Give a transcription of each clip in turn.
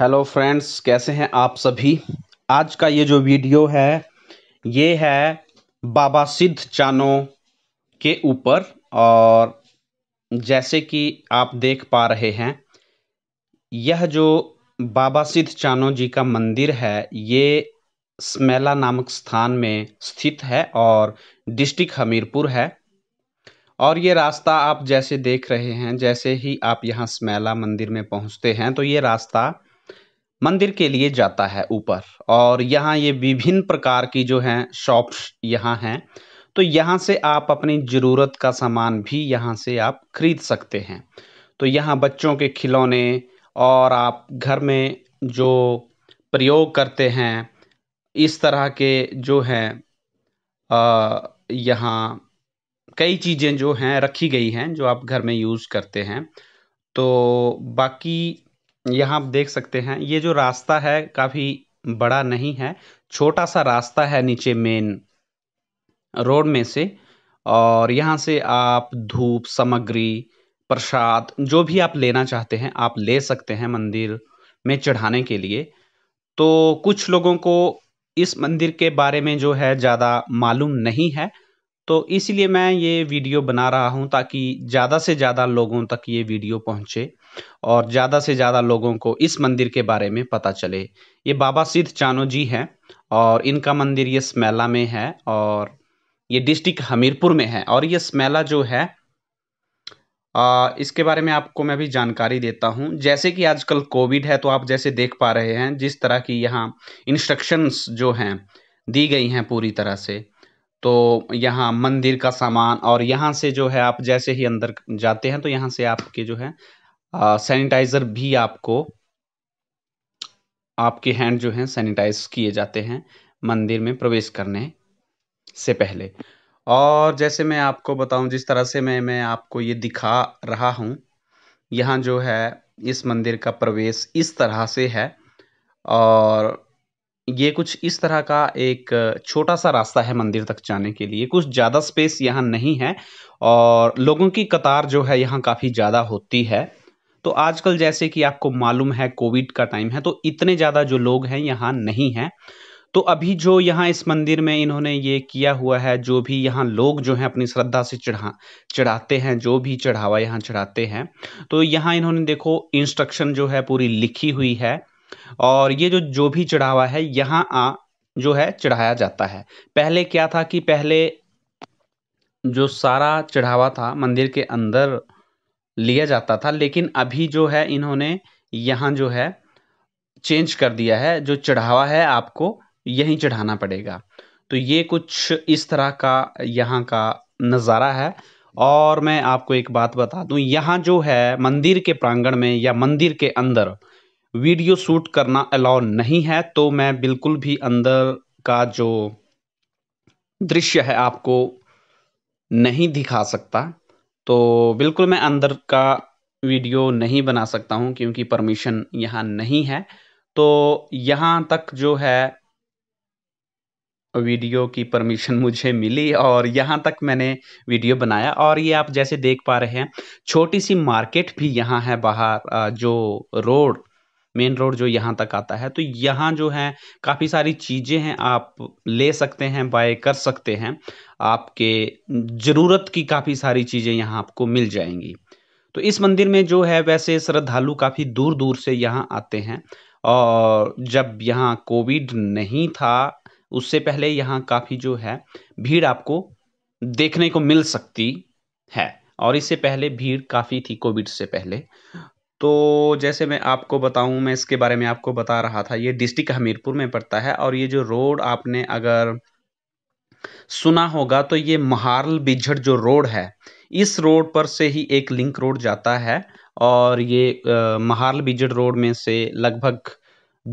hello friends कैसे हैं आप सभी आज का ये जो वीडियो है ये है बाबा सिद्ध चानो के ऊपर और जैसे कि आप देख पा रहे हैं यह जो बाबा सिद्ध चानो जी का मंदिर है ये स्मेला नामक स्थान में स्थित है और डिस्ट्रिक्ट हमीरपुर है और ये रास्ता आप जैसे देख रहे हैं जैसे ही आप यहाँ स्मेला मंदिर में पहुँचते हैं तो ये रास्ता मंदिर के लिए जाता है ऊपर और यहाँ ये विभिन्न प्रकार की जो हैं शॉप्स यहाँ हैं तो यहाँ से आप अपनी ज़रूरत का सामान भी यहाँ से आप खरीद सकते हैं तो यहाँ बच्चों के खिलौने और आप घर में जो प्रयोग करते हैं इस तरह के जो हैं यहाँ कई चीज़ें जो हैं रखी गई हैं जो आप घर में यूज़ करते हैं तो बाकी यहाँ आप देख सकते हैं ये जो रास्ता है काफी बड़ा नहीं है छोटा सा रास्ता है नीचे मेन रोड में से और यहाँ से आप धूप सामग्री प्रसाद जो भी आप लेना चाहते हैं आप ले सकते हैं मंदिर में चढ़ाने के लिए तो कुछ लोगों को इस मंदिर के बारे में जो है ज़्यादा मालूम नहीं है तो इसलिए मैं ये वीडियो बना रहा हूँ ताकि ज़्यादा से ज़्यादा लोगों तक ये वीडियो पहुँचे और ज़्यादा से ज़्यादा लोगों को इस मंदिर के बारे में पता चले ये बाबा सिद्ध चानो जी हैं और इनका मंदिर ये स्मैला में है और ये डिस्ट्रिक्ट हमीरपुर में है और ये स्मैला जो है आ, इसके बारे में आपको मैं भी जानकारी देता हूँ जैसे कि आजकल कोविड है तो आप जैसे देख पा रहे हैं जिस तरह की यहाँ इंस्ट्रक्शंस जो हैं दी गई हैं पूरी तरह से तो यहाँ मंदिर का सामान और यहाँ से जो है आप जैसे ही अंदर जाते हैं तो यहाँ से आपके जो है सैनिटाइज़र भी आपको आपके हैंड जो है सैनिटाइज किए जाते हैं मंदिर में प्रवेश करने से पहले और जैसे मैं आपको बताऊं जिस तरह से मैं मैं आपको ये दिखा रहा हूं यहाँ जो है इस मंदिर का प्रवेश इस तरह से है और ये कुछ इस तरह का एक छोटा सा रास्ता है मंदिर तक जाने के लिए कुछ ज़्यादा स्पेस यहाँ नहीं है और लोगों की कतार जो है यहाँ काफ़ी ज़्यादा होती है तो आजकल जैसे कि आपको मालूम है कोविड का टाइम है तो इतने ज़्यादा जो लोग हैं यहाँ नहीं हैं तो अभी जो यहाँ इस मंदिर में इन्होंने ये किया हुआ है जो भी यहाँ लोग जो हैं अपनी श्रद्धा से चढ़ा चढ़ाते हैं जो भी चढ़ावा यहाँ चढ़ाते हैं तो यहाँ इन्होंने देखो इंस्ट्रक्शन जो है पूरी लिखी हुई है और ये जो जो भी चढ़ावा है यहाँ आ जो है चढ़ाया जाता है पहले क्या था कि पहले जो सारा चढ़ावा था मंदिर के अंदर लिया जाता था लेकिन अभी जो है इन्होंने यहाँ जो है चेंज कर दिया है जो चढ़ावा है आपको यहीं चढ़ाना पड़ेगा तो ये कुछ इस तरह का यहाँ का नज़ारा है और मैं आपको एक बात बता दूँ यहाँ जो है मंदिर के प्रांगण में या मंदिर के अंदर वीडियो शूट करना अलाउ नहीं है तो मैं बिल्कुल भी अंदर का जो दृश्य है आपको नहीं दिखा सकता तो बिल्कुल मैं अंदर का वीडियो नहीं बना सकता हूँ क्योंकि परमिशन यहाँ नहीं है तो यहाँ तक जो है वीडियो की परमिशन मुझे मिली और यहाँ तक मैंने वीडियो बनाया और ये आप जैसे देख पा रहे हैं छोटी सी मार्केट भी यहाँ है बाहर जो रोड मेन रोड जो यहाँ तक आता है तो यहाँ जो है काफ़ी सारी चीज़ें हैं आप ले सकते हैं बाय कर सकते हैं आपके ज़रूरत की काफ़ी सारी चीज़ें यहाँ आपको मिल जाएंगी तो इस मंदिर में जो है वैसे श्रद्धालु काफ़ी दूर दूर से यहाँ आते हैं और जब यहाँ कोविड नहीं था उससे पहले यहाँ काफ़ी जो है भीड़ आपको देखने को मिल सकती है और इससे पहले भीड़ काफ़ी थी कोविड से पहले तो जैसे मैं आपको बताऊं मैं इसके बारे में आपको बता रहा था ये डिस्ट्रिक्ट हमीरपुर में पड़ता है और ये जो रोड आपने अगर सुना होगा तो ये महारल बिझड़ जो रोड है इस रोड पर से ही एक लिंक रोड जाता है और ये महारल बिझड़ रोड में से लगभग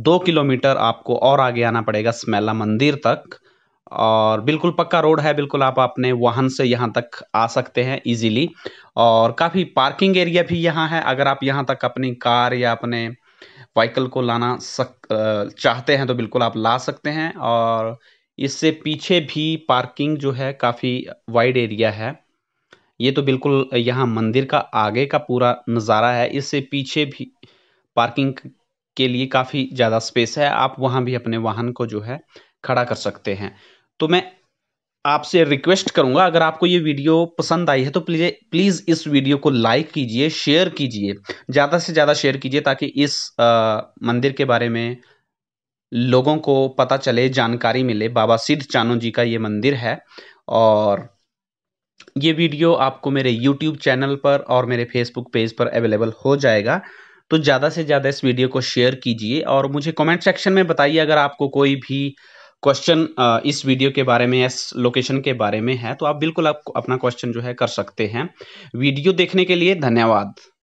दो किलोमीटर आपको और आगे आना पड़ेगा स्मेला मंदिर तक और बिल्कुल पक्का रोड है बिल्कुल आप अपने वाहन से यहाँ तक आ सकते हैं इजीली और काफ़ी पार्किंग एरिया भी यहाँ है अगर आप यहाँ तक अपनी कार या अपने वाइकल को लाना सक चाहते हैं तो बिल्कुल आप ला सकते हैं और इससे पीछे भी पार्किंग जो है काफ़ी वाइड एरिया है ये तो बिल्कुल यहाँ मंदिर का आगे का पूरा नज़ारा है इससे पीछे भी पार्किंग के लिए काफ़ी ज़्यादा स्पेस है आप वहाँ भी अपने वाहन को जो है खड़ा कर सकते हैं तो मैं आपसे रिक्वेस्ट करूंगा अगर आपको ये वीडियो पसंद आई है तो प्लीज़ प्लीज़ इस वीडियो को लाइक कीजिए शेयर कीजिए ज़्यादा से ज़्यादा शेयर कीजिए ताकि इस आ, मंदिर के बारे में लोगों को पता चले जानकारी मिले बाबा सिद्ध चानो जी का ये मंदिर है और ये वीडियो आपको मेरे यूट्यूब चैनल पर और मेरे फेसबुक पेज पर अवेलेबल हो जाएगा तो ज़्यादा से ज़्यादा इस वीडियो को शेयर कीजिए और मुझे कमेंट सेक्शन में बताइए अगर आपको कोई भी क्वेश्चन uh, इस वीडियो के बारे में या लोकेशन के बारे में है तो आप बिल्कुल आप अपना क्वेश्चन जो है कर सकते हैं वीडियो देखने के लिए धन्यवाद